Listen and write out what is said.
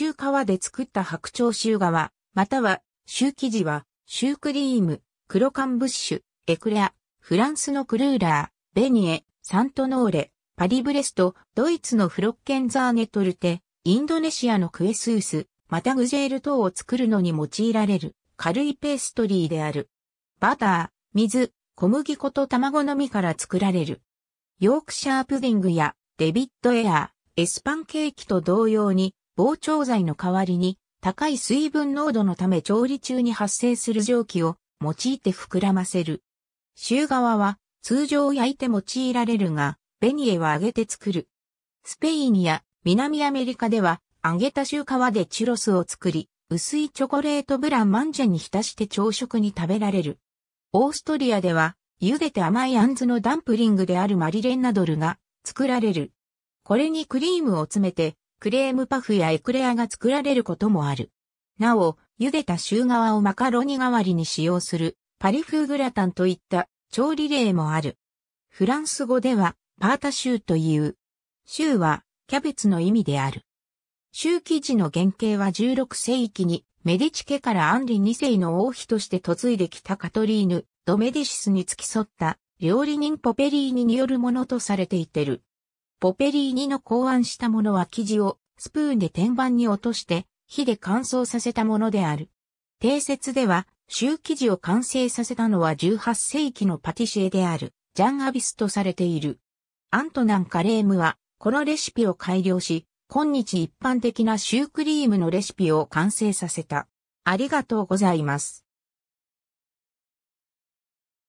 州皮で作った白鳥州側、または、州生地は、シュークリーム、黒缶ブッシュ、エクレア、フランスのクルーラー、ベニエ、サントノーレ、パリブレスト、ドイツのフロッケンザーネトルテ、インドネシアのクエスース、またグジェール等を作るのに用いられる軽いペーストリーである。バター、水、小麦粉と卵のみから作られる。ヨークシャープディングやデビットエアー、エスパンケーキと同様に膨張剤の代わりに高い水分濃度のため調理中に発生する蒸気を用いて膨らませる。シュ側は通常焼いて用いられるが、ベニエは揚げて作る。スペインや南アメリカでは揚げたシュでチュロスを作り、薄いチョコレートブランマンジェに浸して朝食に食べられる。オーストリアでは茹でて甘いアンズのダンプリングであるマリレンナドルが作られる。これにクリームを詰めてクレームパフやエクレアが作られることもある。なお、茹でたシュー側をマカロニ代わりに使用するパリ風グラタンといった調理例もある。フランス語ではパータシューという。シューはキャベツの意味である。シュー生地の原型は16世紀にメディチ家からアンリ2世の王妃として嫁いできたカトリーヌ・ドメディシスに付き添った料理人ポペリーニによるものとされていてる。ポペリーニの考案したものは生地をスプーンで天板に落として火で乾燥させたものである。定説では、シュー生地を完成させたのは18世紀のパティシエである、ジャン・アビスとされている。アントナン・カレームは、このレシピを改良し、今日一般的なシュークリームのレシピを完成させた。ありがとうございます。